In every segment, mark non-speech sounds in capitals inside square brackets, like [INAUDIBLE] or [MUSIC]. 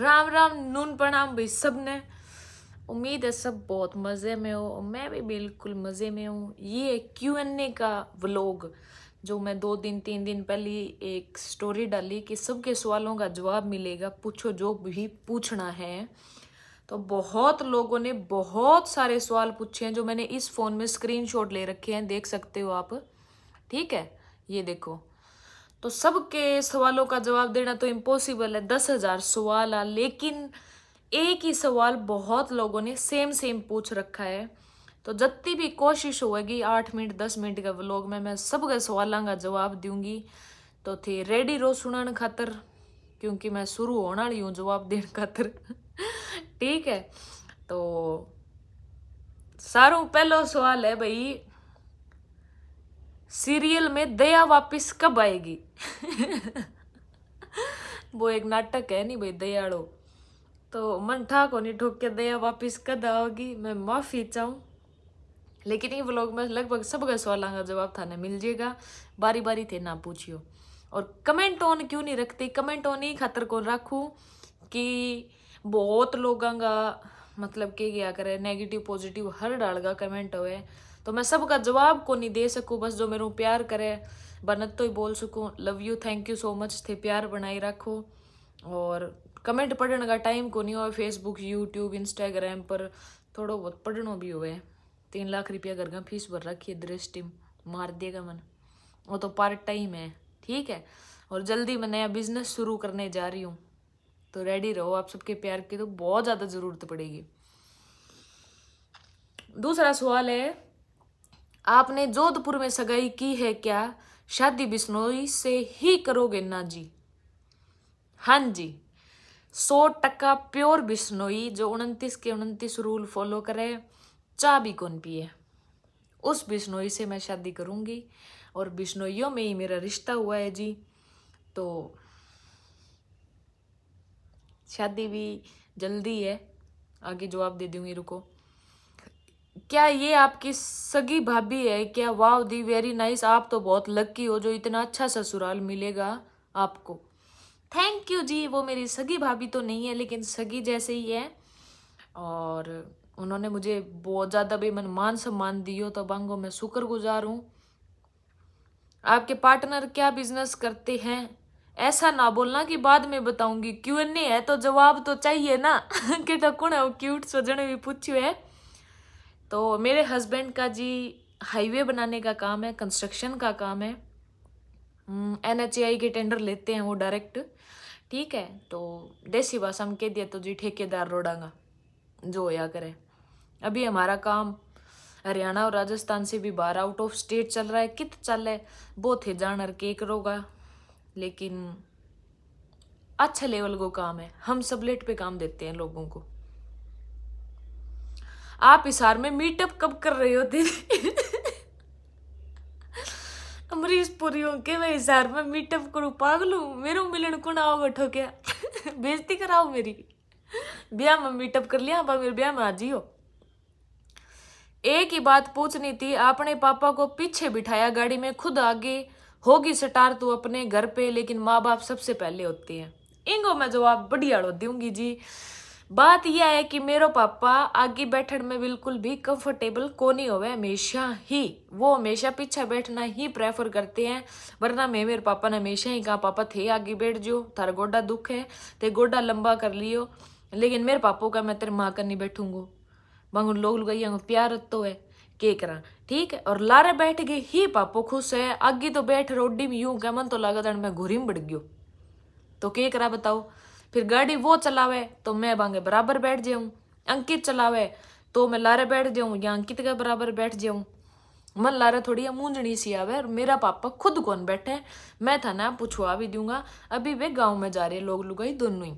राम राम नून प्रणाम भाई सब ने उम्मीद है सब बहुत मज़े में हो और मैं भी बिल्कुल मज़े में हूँ ये क्यू एन ए का व्लॉग जो मैं दो दिन तीन दिन पहले एक स्टोरी डाली कि सबके सवालों का जवाब मिलेगा पूछो जो भी पूछना है तो बहुत लोगों ने बहुत सारे सवाल पूछे हैं जो मैंने इस फ़ोन में स्क्रीनशॉट ले रखे हैं देख सकते हो आप ठीक है ये देखो तो सबके सवालों का जवाब देना तो इम्पॉसिबल है दस हज़ार सवाल आ लेकिन एक ही सवाल बहुत लोगों ने सेम सेम पूछ रखा है तो जितनी भी कोशिश होगी आठ मिनट दस मिनट का व्लॉग में मैं सबके सवालों का जवाब दूंगी तो थे रेडी रहो सुन खातर क्योंकि मैं शुरू होने वाली हूँ जवाब देने खातर [LAUGHS] ठीक है तो सारों पहलो सवाल है भाई सीरियल में दया वापस कब आएगी वो एक नाटक है नहीं भाई दयाड़ो तो मन ठाक होनी ठोक के दया वापस कद आओगी मैं माफ़ी चाहूँ लेकिन ये व्लॉग में लगभग सबका सवाल का जवाब थाने मिल जाएगा बारी बारी थे ना पूछियो और कमेंट ऑन क्यों नहीं रखते कमेंट ऑन ही खातर को रखूँ कि बहुत लोगों का मतलब के क्या करे नेगेटिव पॉजिटिव हर डाल का कमेंट हुए तो मैं सबका जवाब को नहीं दे सकूँ बस जो मेरे प्यार करे बनत तो ही बोल सकूँ love you thank you so much थे प्यार बनाए रखो और कमेंट पढ़ने का टाइम को नहीं हो फेसबुक यूट्यूब इंस्टाग्राम पर थोड़ा बहुत पढ़नो भी हो तीन लाख रुपया घर का फीस भर रखी है दृष्टि मार देगा मन वो तो पार्ट टाइम है ठीक है और जल्दी मैं नया बिजनेस शुरू करने जा रही हूँ तो रेडी रहो आप सबके प्यार की तो बहुत ज़्यादा ज़रूरत पड़ेगी दूसरा सवाल है आपने जोधपुर में सगाई की है क्या शादी बिश्नोई से ही करोगे ना जी हाँ जी सौ टका प्योर बिश्नोई जो उनतीस के उनतीस रूल फॉलो करे चा भी कौन पिए उस बिश्नोई से मैं शादी करूँगी और बिश्नोइयों में ही मेरा रिश्ता हुआ है जी तो शादी भी जल्दी है आगे जवाब दे दूँगी रुको क्या ये आपकी सगी भाभी है क्या वाव दी वेरी नाइस आप तो बहुत लक्की हो जो इतना अच्छा ससुराल मिलेगा आपको थैंक यू जी वो मेरी सगी भाभी तो नहीं है लेकिन सगी जैसे ही है और उन्होंने मुझे बहुत ज़्यादा बेमन मान सम्मान दियो तो बांगो मैं शुक्र गुजार हूँ आपके पार्टनर क्या बिजनेस करते हैं ऐसा ना बोलना कि बाद में बताऊंगी क्यों नहीं है तो जवाब तो चाहिए ना [LAUGHS] कि कौन है क्यूट सजने भी पूछ्यू है तो मेरे हस्बैंड का जी हाईवे बनाने का काम है कंस्ट्रक्शन का काम है एन एच आई के टेंडर लेते हैं वो डायरेक्ट ठीक है तो देसी बस हम कह दिया तो जी ठेकेदार रोडांगा जो होया करे अभी हमारा काम हरियाणा और राजस्थान से भी बाहर आउट ऑफ स्टेट चल रहा है कित चल है बहुत है जानर के करोगा लेकिन अच्छा लेवल को काम है हम सब लेट पे काम देते हैं लोगों को आप हिसार में मीटअप कब कर रहे हो दीदी अमरीश पुरी हूँ के मैं हिसार में मीटअप करूँ पागलू मेरे मिलन को ना आओ बैठो क्या बेजती कराओ मेरी ब्याह में मीटअप कर लिया आप मेरे ब्याह में आ जियो एक ही बात पूछनी थी आपने पापा को पीछे बिठाया गाड़ी में खुद आगे होगी स्टार तो अपने घर पे लेकिन माँ बाप सबसे पहले होती हैं इंगो मैं जवाब बढ़िया दूंगी जी बात यह है कि मेरे पापा आगे बैठने में बिल्कुल भी कंफर्टेबल को नहीं होवे हमेशा ही वो हमेशा पीछे बैठना ही प्रेफर करते हैं वरना मैं मेरे पापा ने हमेशा ही कहा पापा थे आगे बैठ जाओ थारा गोडा दुख है ते गोडा लंबा कर लियो लेकिन मेरे पापो का मैं तेरे माँ कर नहीं बैठूंगो मगर लोग लुगाइया प्यार तो है के करा ठीक है और लारे बैठ गए ही पापो खुश है आगे तो बैठ रोडी में यूं कह मन तो लगा मैं घुरी में बढ़ गयो तो के करा बताओ फिर गाड़ी वो चलावे तो मैं बांगे बराबर बैठ जाऊँ अंकित चलावे तो मैं लारे बैठ जाऊँ या अंकित के बराबर बैठ जाऊँ मन लारे थोड़ी मूंजनी सी आवे और मेरा पापा खुद कौन बैठे मैं था ना पूछवा भी दूंगा अभी वे गांव में जा रहे लोग लुगाई दोनों ही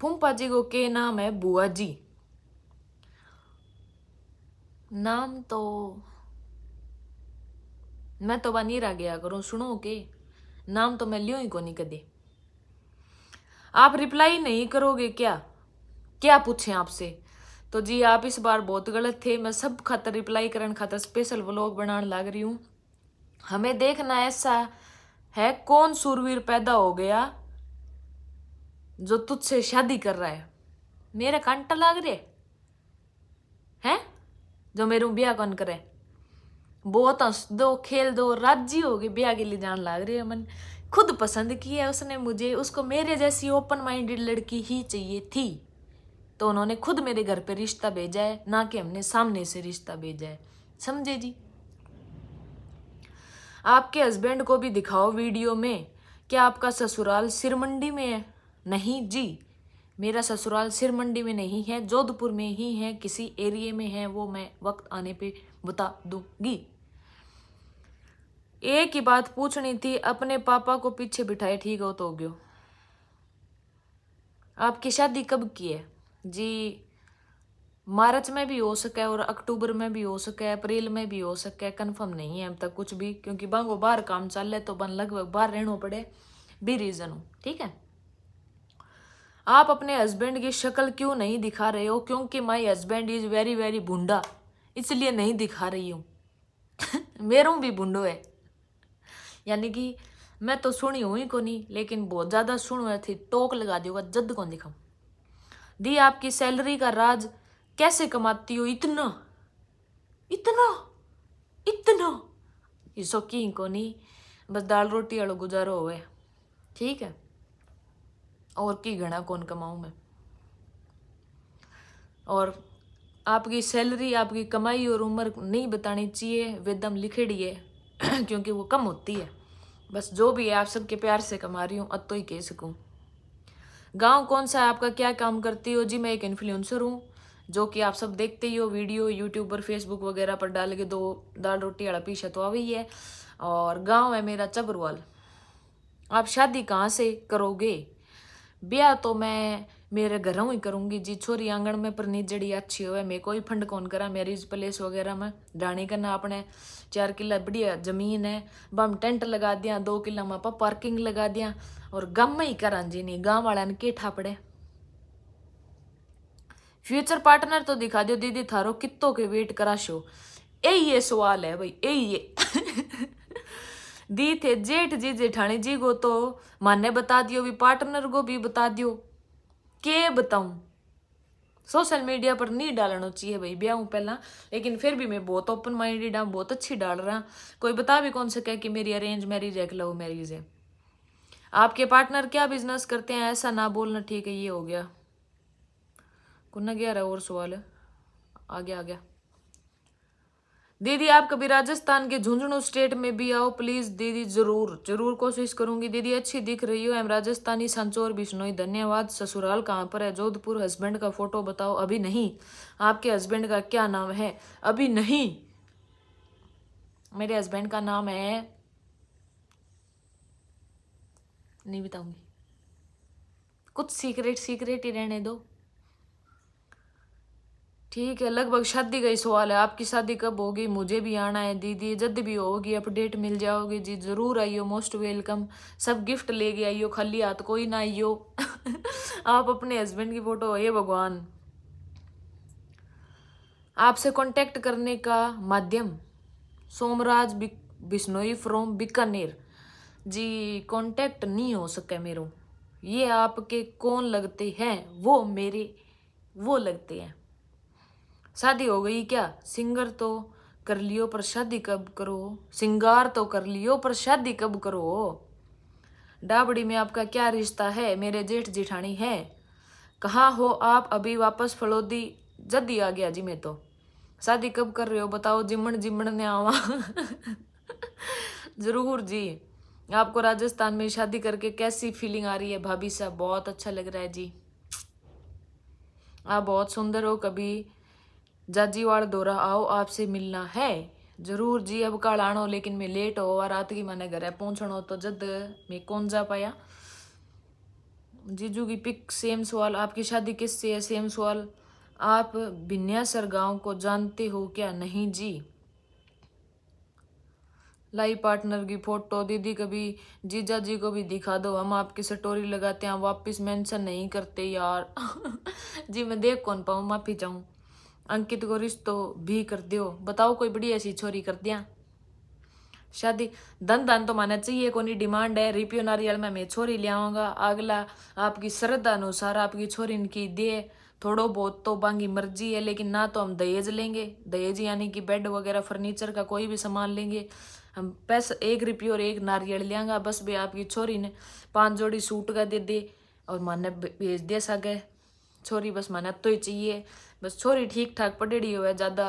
फूम्पा जी को के नाम है बुआ जी नाम तो मैं तो बा नीरा गया करूँ सुनो के नाम तो मैं लियो ही को नहीं आप रिप्लाई नहीं करोगे क्या क्या पूछें आपसे तो जी आप इस बार बहुत गलत थे मैं सब खातर रिप्लाई करने खातर स्पेशल व्लॉग बनाने लग रही हूँ हमें देखना ऐसा है कौन सुरवीर पैदा हो गया जो तुझसे शादी कर रहा है मेरा कांटा लाग रहे हैं जो मेरे ब्याह कौन करे बहुत हंस दो खेल दो राजी हो गए ब्याह के लिए जान लाग रही है मन खुद पसंद की है उसने मुझे उसको मेरे जैसी ओपन माइंडेड लड़की ही चाहिए थी तो उन्होंने खुद मेरे घर पे रिश्ता भेजा है ना कि हमने सामने से रिश्ता भेजा है समझे जी आपके हस्बैंड को भी दिखाओ वीडियो में क्या आपका ससुराल सिरमंडी में है नहीं जी मेरा ससुराल सिरमंडी में नहीं है जोधपुर में ही है किसी एरिए में है वो मैं वक्त आने पे बता दूंगी एक ही बात पूछनी थी अपने पापा को पीछे बिठाए ठीक हो तो गयो आपकी शादी कब की है जी मार्च में भी हो सके और अक्टूबर में भी हो सके अप्रैल में भी हो सके कंफर्म नहीं है अब तक कुछ भी क्योंकि बांगो बाहर काम चल रहा है तो बन लगभग बाहर रहना पड़े भी रीज़न हो ठीक है आप अपने हस्बैंड की शक्ल क्यों नहीं दिखा रहे हो क्योंकि my husband is very very बूढ़ा इसलिए नहीं दिखा रही हूँ [LAUGHS] मेरू भी भुंडो है यानी कि मैं तो सुनी हूँ ही को नहीं लेकिन बहुत ज़्यादा सुन हुआ थी टोक लगा दूंगा जद कौन दिखाऊँ दी आपकी सैलरी का राज कैसे कमाती हो इतना इतना इतना ये शौकीन को नहीं बस दाल रोटी वालों गुजारो हो ठीक है और की घना कौन कमाऊँ मैं और आपकी सैलरी आपकी कमाई और उम्र नहीं बतानी चाहिए वेदम लिखेड़ी है [CLEARS THROAT] क्योंकि वो कम होती है बस जो भी है आप सबके प्यार से कमा रही हूँ अब तो ही कह सकूँ गांव कौन सा है आपका क्या काम करती हो जी मैं एक इन्फ्लुएंसर हूँ जो कि आप सब देखते ही हो वीडियो यूट्यूब पर फेसबुक वगैरह पर डाल के दो दाल रोटी अड़ा पीछा तो आ है और गांव है मेरा चबरवाल आप शादी कहाँ से करोगे ब्याह तो मैं मेरे घर ही करूँगी जी छोरी आंगन में परनीत जड़ी अच्छी हो मैं कोई फंड कौन करा मैरिज प्लेस वगैरह में ढाणी करना अपने चार किला बढ़िया जमीन है बम टेंट लगा दिया दो किला में आप पार्किंग लगा दिया और गम ही करा जी नहीं गाँव वाले ने केठा पड़े फ्यूचर पार्टनर तो दिखा दियो दीदी थारो कितो के वेट करा शो यही ये सवाल है भाई यही ये [LAUGHS] दी थे जेठ जी जेठानी जी को तो माने बता दियो भी पार्टनर को भी बता दियो के बताऊं सोशल मीडिया पर नहीं डालना चाहिए भाई ब्याह पहला लेकिन फिर भी मैं बहुत ओपन माइंडेड हूँ बहुत अच्छी डाल रहा हाँ। कोई बता भी कौन सके कि मेरी अरेंज मैरिज है कि लव मैरिज है आपके पार्टनर क्या बिजनेस करते हैं ऐसा ना बोलना ठीक है ये हो गया कुन्ना ग्यारह और सवाल आ गया आ गया दीदी आप कभी राजस्थान के झुंझुनू स्टेट में भी आओ प्लीज दीदी जरूर जरूर कोशिश करूंगी दीदी अच्छी दिख रही हो एम राजस्थानी संचोर बिश्नोई धन्यवाद ससुराल कहाँ पर है जोधपुर हस्बैंड का फोटो बताओ अभी नहीं आपके हस्बैंड का क्या नाम है अभी नहीं मेरे हस्बैंड का नाम है नहीं बताऊंगी कुछ सीक्रेट सीक्रेट ही रहने दो ठीक है लगभग शादी का ही सवाल है आपकी शादी कब होगी मुझे भी आना है दीदी जद भी होगी अपडेट मिल जाओगी जी ज़रूर आइयो मोस्ट वेलकम सब गिफ्ट लेके आइयो खाली हाथ कोई ना आइयो [LAUGHS] आप अपने हस्बैंड की फ़ोटो हे भगवान आपसे कांटेक्ट करने का माध्यम सोमराज बिश्नोई फ्रॉम बीकानेर जी कांटेक्ट नहीं हो सके मेरे ये आपके कौन लगते हैं वो मेरे वो लगते हैं शादी हो गई क्या सिंगर तो कर लियो पर शादी कब करो सिंगार तो कर लियो पर शादी कब करो डाबड़ी में आपका क्या रिश्ता है मेरे जेठ जिठानी है कहाँ हो आप अभी वापस फलोदी जल्दी आ गया जी मैं तो शादी कब कर रहे हो बताओ जिमण जिमण ने आवा जरूर जी आपको राजस्थान में शादी करके कैसी फीलिंग आ रही है भाभी साहब बहुत अच्छा लग रहा है जी आप बहुत सुंदर हो कभी जाजीवाड़ दौरा आओ आपसे मिलना है जरूर जी अब कल आनो लेकिन मैं लेट हो और रात की मैंने घर पहुंचना हो तो जद मैं कौन जा पाया जीजू की पिक सेम सवाल आपकी शादी किस से है सेम सवाल आप भिन्यासर गांव को जानते हो क्या नहीं जी लाइव पार्टनर की फोटो दीदी कभी जीजा जी को भी दिखा दो हम आपकी स्टोरी लगाते हैं वापस मेंशन नहीं करते यार [LAUGHS] जी मैं देख कौन पाऊँ माफी चाहूँ अंकित को रिश्तों भी कर दियो बताओ कोई बड़ी ऐसी छोरी कर दिया शादी धन धन तो माना चाहिए कोनी डिमांड है रिपियो नारियल में मैं छोरी ले आऊँगा अगला आपकी श्रद्धा अनुसार आपकी छोरी इनकी दे थोड़ो बहुत तो बांगी मर्जी है लेकिन ना तो हम दहेज लेंगे दहेज यानी कि बेड वगैरह फर्नीचर का कोई भी सामान लेंगे हम पैसा एक रिपियो और एक नारियल लेंगे बस भी आपकी छोरी ने पाँच जोड़ी सूट का दे दे और माने भेज दे सके छोरी बस माना तो ही चाहिए बस छोरी ठीक ठाक पढ़ेड़ी हो ज़्यादा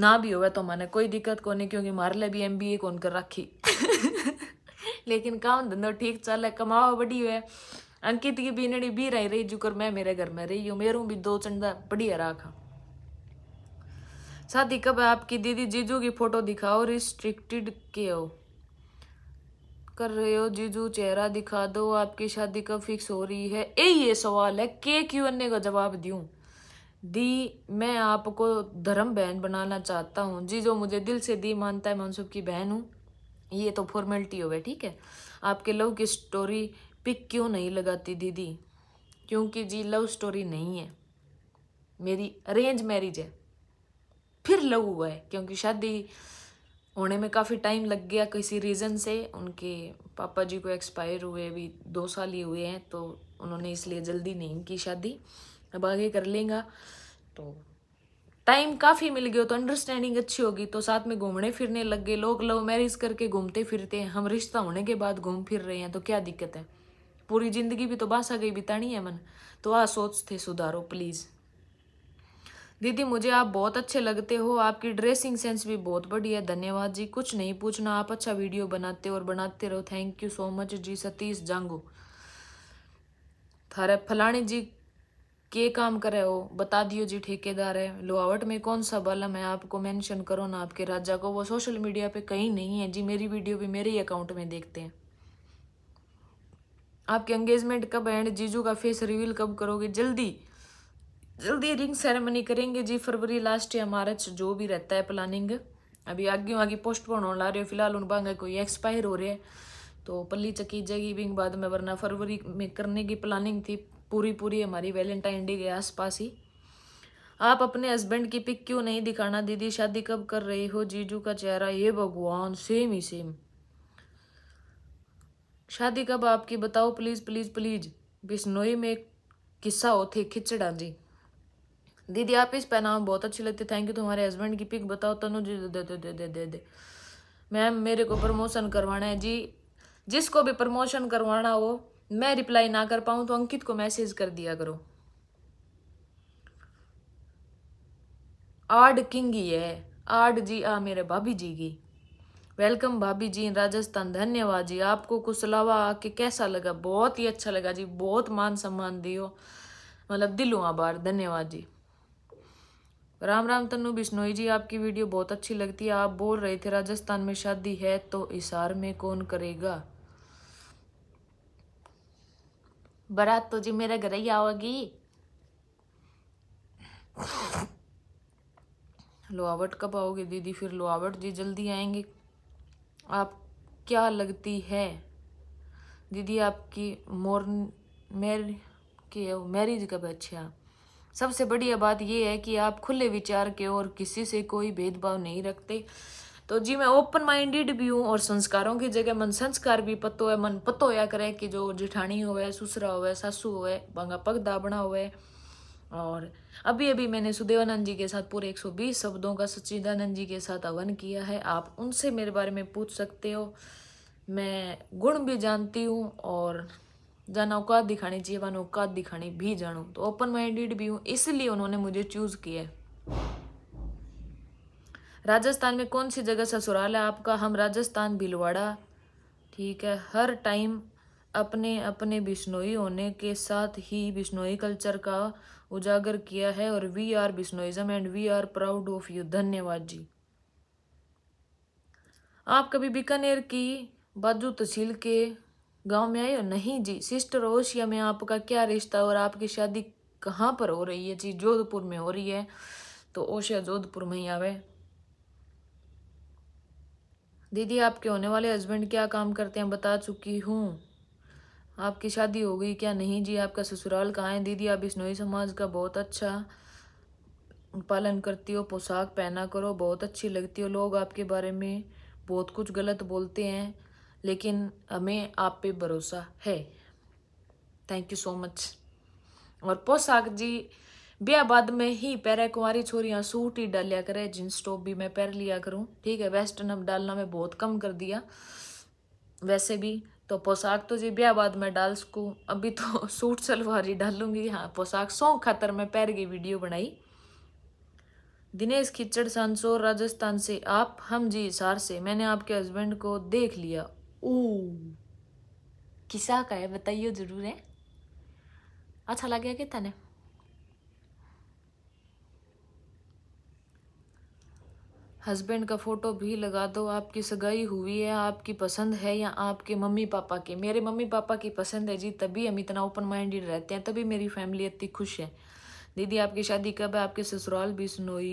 ना भी हुआ तो मैंने कोई दिक्कत को नहीं क्योंकि मारे भी एम बी ए कौन कर रखी [LAUGHS] लेकिन काम धंधो ठीक चल है कमाओ बड़ी हुए अंकित की बीनड़ी बी रही रही जुकर मैं मेरे घर में रही हूँ मेरू भी दो चंदा बढ़िया राखा शादी कब आपकी दीदी जीजू की फोटो दिखाओ रिस्ट्रिक्टेड के हो कर रहे हो जीजू चेहरा दिखा दो आपकी शादी कब फिक्स हो रही है यही ये सवाल है के क्यों अन्य का जवाब दू दी मैं आपको धर्म बहन बनाना चाहता हूँ जी जो मुझे दिल से दी मानता है मैं उन की बहन हूँ ये तो फॉर्मेलिटी हो गई ठीक है आपके लव की स्टोरी पिक क्यों नहीं लगाती दीदी क्योंकि जी लव स्टोरी नहीं है मेरी अरेंज मैरिज है फिर लव हुआ है क्योंकि शादी होने में काफ़ी टाइम लग गया किसी रीज़न से उनके पापा जी को एक्सपायर हुए अभी दो साल ही हुए हैं तो उन्होंने इसलिए जल्दी नहीं की शादी अब आगे कर लेगा तो टाइम काफ़ी मिल गया तो अंडरस्टैंडिंग अच्छी होगी तो साथ में घूमने फिरने लग गए लोग लव मैरिज करके घूमते फिरते हैं हम रिश्ता होने के बाद घूम फिर रहे हैं तो क्या दिक्कत है पूरी ज़िंदगी भी तो आ गई बितानी है मन तो आ सोच थे सुधारो प्लीज़ दीदी मुझे आप बहुत अच्छे लगते हो आपकी ड्रेसिंग सेंस भी बहुत बढ़िया धन्यवाद जी कुछ नहीं पूछना आप अच्छा वीडियो बनाते हो और बनाते रहो थैंक यू सो मच जी सतीश जांगू थारे फलाने जी के काम करे हो बता दियो जी ठेकेदार है लोहावट में कौन सा बल है आपको मेंशन करो ना आपके राजा को वो सोशल मीडिया पे कहीं नहीं है जी मेरी वीडियो भी मेरे ही अकाउंट में देखते हैं आपके एंगेजमेंट कब एंड जीजू का फेस रिवील कब करोगे जल्दी जल्दी रिंग सेरेमनी करेंगे जी फरवरी लास्ट या मार्च जो भी रहता है प्लानिंग अभी आगे आगे पोस्टपोन होने ला रहे हो फिलहाल उन बांगे कोई एक्सपायर हो रहे हैं तो पल्ली चकी जाएगी बिंग बाद में वरना फरवरी में करने की प्लानिंग थी पूरी पूरी हमारी वैलेंटाइन डे के आसपास ही आप अपने हस्बैंड की पिक क्यों नहीं दिखाना दीदी शादी कब कर रही हो जीजू का चेहरा ये भगवान सेम ही सेम शादी कब आपकी बताओ प्लीज़ प्लीज़ प्लीज़ बिश्नोई में किस्सा हो थे खिचड़ा जी दीदी आप इस पहनाव बहुत अच्छी लगती है थैंक यू तुम्हारे हस्बैंड की पिक बताओ तनु जी दे दे दे दे दे दे मैम मेरे को प्रमोशन करवाना है जी जिसको भी प्रमोशन करवाना हो मैं रिप्लाई ना कर पाऊं तो अंकित को मैसेज कर दिया करो आर्ड किंग ही है आर्ड जी आ मेरे भाभी जी की वेलकम भाभी जी राजस्थान धन्यवाद जी आपको कुशलावा आके कैसा लगा बहुत ही अच्छा लगा जी बहुत मान सम्मान दियो मतलब दिलों आभार धन्यवाद जी राम राम तनु बिश्नोई जी आपकी वीडियो बहुत अच्छी लगती है आप बोल रहे थे राजस्थान में शादी है तो इशार में कौन करेगा बारात तो जी मेरे घर ही आओगी लोहावट कब आओगे दीदी फिर लोहावट जी जल्दी आएंगे आप क्या लगती है दीदी आपकी मोर मेर की मैरिज कब अच्छा सबसे बढ़िया बात यह है कि आप खुले विचार के और किसी से कोई भेदभाव नहीं रखते तो जी मैं ओपन माइंडेड भी हूँ और संस्कारों की जगह मन संस्कार भी पतो है मन पतो होया करे कि जो जेठानी हुए सुसरा हुए सासू हुए बंगा पग दाबना हुए और अभी अभी मैंने सुदेवानंद जी के साथ पूरे 120 शब्दों का सच्चिदानंद जी के साथ हवन किया है आप उनसे मेरे बारे में पूछ सकते हो मैं गुण भी जानती हूँ और जाना औकात दिखानी चाहिए वन औकात दिखानी भी जानूँ तो ओपन माइंडेड भी हूँ इसलिए उन्होंने मुझे चूज़ किया है राजस्थान में कौन सी जगह ससुराल है आपका हम राजस्थान भिलवाड़ा ठीक है हर टाइम अपने अपने बिश्नोई होने के साथ ही बिश्नोई कल्चर का उजागर किया है और we are Bishnoism and we are proud of you धन्यवाद जी आप कभी बीकानेर की बाजू तहसील के गांव में आए हो नहीं जी सिस्टर ओशिया में आपका क्या रिश्ता और आपकी शादी कहाँ पर हो रही है जी जोधपुर में हो रही है तो ओशिया जोधपुर में ही आवे दीदी आपके होने वाले हस्बैंड क्या काम करते हैं बता चुकी हूँ आपकी शादी हो गई क्या नहीं जी आपका ससुराल कहाँ है दीदी आप बिश्नोई समाज का बहुत अच्छा पालन करती हो पोशाक पहना करो बहुत अच्छी लगती हो लोग आपके बारे में बहुत कुछ गलत बोलते हैं लेकिन हमें आप पे भरोसा है थैंक यू सो मच और पोशाक जी ब्याह बाद में ही पैर कुंवारी छोरियां सूट ही डालिया करे जींस टॉप भी मैं पैर लिया करूँ ठीक है वेस्टर्न अब डालना मैं बहुत कम कर दिया वैसे भी तो पोशाक तो जी ब्याह बाद में डाल सकूँ अभी तो [LAUGHS] सूट सलवार ही डालूंगी हाँ पोशाक सौ खातर मैं पैर की वीडियो बनाई दिनेश खिचड़ सांसोर राजस्थान से आप हम जी हिसार से मैंने आपके हस्बैंड को देख लिया ओ किसा का है बताइए जरूर है अच्छा लगे कि तने हस्बैंड का फ़ोटो भी लगा दो आपकी सगाई हुई है आपकी पसंद है या आपके मम्मी पापा की मेरे मम्मी पापा की पसंद है जी तभी हम इतना ओपन माइंडेड रहते हैं तभी मेरी फैमिली इतनी खुश है दीदी आपकी शादी कब है आपके ससुराल भी सुनोई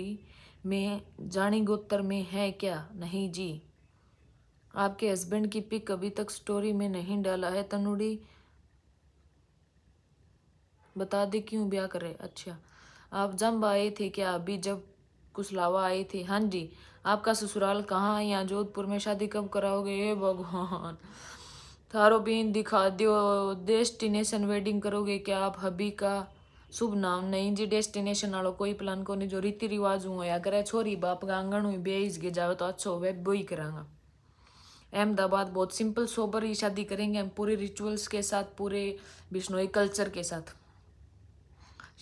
में जानी गोत्तर में है क्या नहीं जी आपके हस्बैंड की पिक अभी तक स्टोरी में नहीं डाला है तनुड़ी बता दे क्यों ब्याह करे अच्छा आप जम आए थे क्या अभी जब कुछ लावा आई थी हाँ जी आपका ससुराल कहाँ है यहाँ जोधपुर में शादी कब कराओगे हे भगवान थारो बीन दिखा दो डेस्टिनेशन वेडिंग करोगे क्या आप हबी का शुभ नाम नहीं जी डेस्टिनेशन वालों कोई प्लान को नहीं जो रीति रिवाज हुआ या करे छोरी बाप का आंगन हुई बेईज गे जाओ तो अच्छा हो वो ही करांगा अहमदाबाद बहुत सिंपल सोबर ही शादी करेंगे हम पूरे रिचुअल्स के साथ पूरे बिश्नोई कल्चर के साथ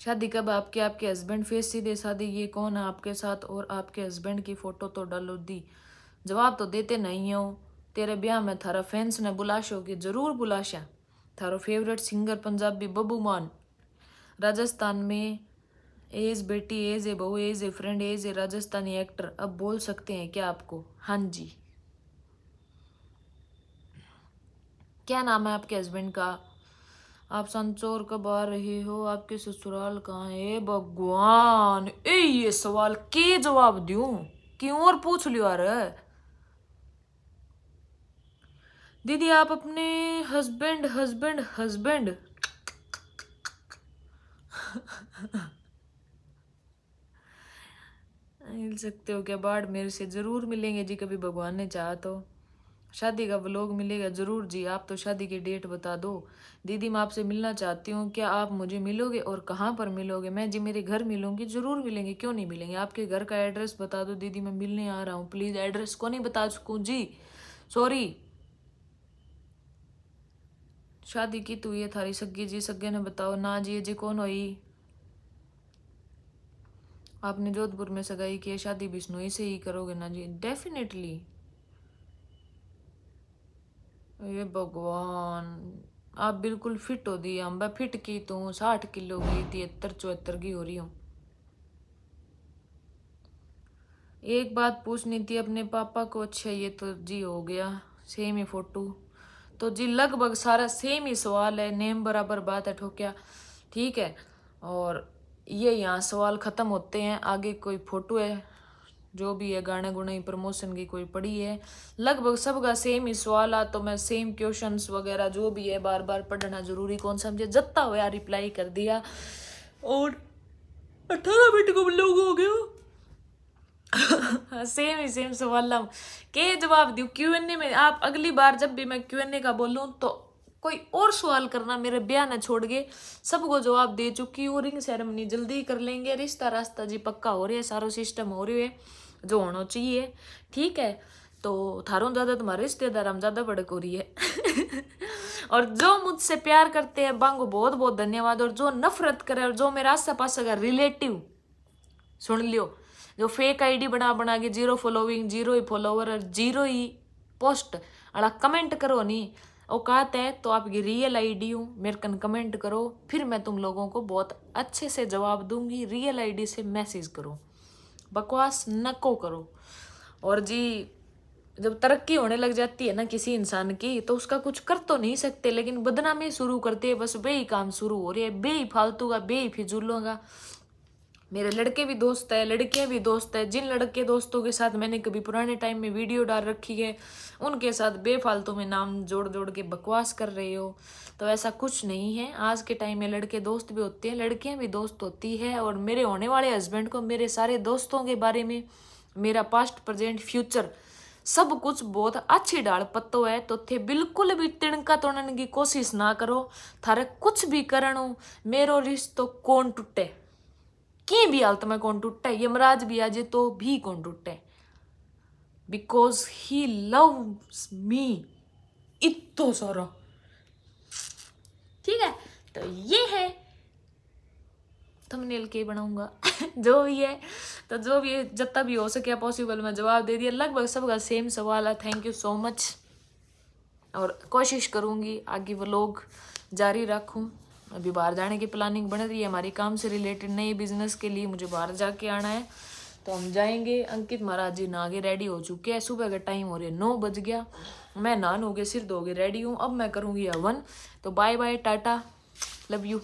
शादी कब आपके आपके हस्बैंड फेस सीधे शादी ये कौन है आपके साथ और आपके हस्बैंड की फ़ोटो तो डालो दी जवाब तो देते नहीं हो तेरे ब्याह में थारा फैंस ने बुलाशो कि ज़रूर बुलाशा थारो फेवरेट सिंगर पंजाबी बबू मान राजस्थान में एज बेटी एज ए बहू as a friend as a Rajasthani actor अब बोल सकते हैं क्या आपको हाँ जी क्या नाम है आपके हस्बैंड का आप संचोर कब आ रहे हो आपके ससुराल कहाँ है भगवान ए ये सवाल के जवाब दू क्यों और पूछ लियो यार दीदी आप अपने हस्बैंड हस्बैंड हस्बैंड मिल सकते हो क्या बाढ़ मेरे से ज़रूर मिलेंगे जी कभी भगवान ने चाहा तो शादी का व्लॉग मिलेगा ज़रूर जी आप तो शादी की डेट बता दो दीदी मैं आपसे मिलना चाहती हूँ क्या आप मुझे मिलोगे और कहाँ पर मिलोगे मैं जी मेरे घर मिलूँगी ज़रूर मिलेंगे क्यों नहीं मिलेंगे आपके घर का एड्रेस बता दो दीदी मैं मिलने आ रहा हूँ प्लीज़ एड्रेस को नहीं बता सकूँ जी सॉरी शादी की तू तो ये थारी सगी जी सगे ने बताओ ना जी जी कौन होई आपने जोधपुर में सगाई की है शादी बिश्नोई से ही करोगे ना जी डेफिनेटली ये भगवान आप बिल्कुल फिट हो दी अम्बा फिट की तू तो साठ किलो की तिहत्तर चौहत्तर की हो रही हूँ एक बात पूछनी थी अपने पापा को अच्छा ये तो जी हो गया सेम ही फोटो तो जी लगभग सारा सेम ही सवाल है नेम बराबर बात है ठोक्या ठीक है और ये यहाँ सवाल ख़त्म होते हैं आगे कोई फ़ोटो है जो भी है गाने गुणे प्रमोशन की कोई पढ़ी है लगभग सबका सेम ही सवाल आ तो मैं सेम क्वेश्चन वगैरह जो भी है बार बार पढ़ना जरूरी कौन समझे जत्ता हुआ रिप्लाई कर दिया और अठारह मिनट को लोग हो गया सेम [LAUGHS] ही सेम सवाल के जवाब दू क्यू एन ए में आप अगली बार जब भी मैं क्यू एन ए का बोलूँ तो कोई और सवाल करना मेरे ब्याह ना छोड़ गए सबको जवाब दे चुकी हूँ रिंग सेरेमनी जल्दी कर लेंगे रिश्ता रास्ता जी पक्का हो रहा है सारा सिस्टम हो रही है जो होना चाहिए ठीक है तो थारों ज़्यादा तुम्हारे रिश्तेदार हम ज़्यादा बड़क हो रही है [LAUGHS] और जो मुझसे प्यार करते हैं बांगो बहुत बहुत धन्यवाद और जो नफरत करे और जो मेरा आसा पास अगर रिलेटिव सुन लियो जो फेक आईडी बना बना के जीरो फॉलोइंग जीरो ही फॉलोवर और जीरो ही पोस्ट अड़ा कमेंट करो नहीं औकात है तो आपकी रियल आईडी हूँ मेरे कन कमेंट करो फिर मैं तुम लोगों को बहुत अच्छे से जवाब दूंगी रियल आईडी से मैसेज करो बकवास नको करो और जी जब तरक्की होने लग जाती है ना किसी इंसान की तो उसका कुछ कर तो नहीं सकते लेकिन बदनामी शुरू करते हैं बस बे ही काम शुरू हो रही है बे फालतू का बे फिजूलों का मेरे लड़के भी दोस्त है लड़कियां भी दोस्त है जिन लड़के दोस्तों के साथ मैंने कभी पुराने टाइम में वीडियो डाल रखी है उनके साथ बेफालतू में नाम जोड़ जोड़ के बकवास कर रहे हो तो ऐसा कुछ नहीं है आज के टाइम में लड़के दोस्त भी होते हैं लड़कियां भी दोस्त होती है और मेरे होने वाले हस्बैंड को मेरे सारे दोस्तों के बारे में मेरा पास्ट प्रजेंट फ्यूचर सब कुछ बहुत अच्छी डाल पत्तो है तो थे बिल्कुल भी तिणका तोड़न की कोशिश ना करो थारे कुछ भी करण हो मेरो रिश्तों कौन टूटे की भी हालत में कौन टूटे यमराज भी आ जाए तो भी कौन टूटे बिकॉज ही लव मी इतो सारा ठीक है तो ये है थंबनेल के बनाऊंगा [LAUGHS] जो भी है तो जो भी है जितना भी हो सके पॉसिबल मैं जवाब दे दिया लगभग सबका सेम सवाल है थैंक यू सो मच और कोशिश करूंगी आगे वो लोग जारी रखूँ अभी बाहर जाने की प्लानिंग बन रही है हमारे काम से रिलेटेड नए बिजनेस के लिए मुझे बाहर जाके आना है तो हम जाएंगे अंकित महाराज जी नहा रेडी हो चुके हैं सुबह का टाइम हो रहा है नौ बज गया मैं नान हो गया सिर धो गए रेडी हूँ अब मैं करूँगी हवन तो bye bye tata love you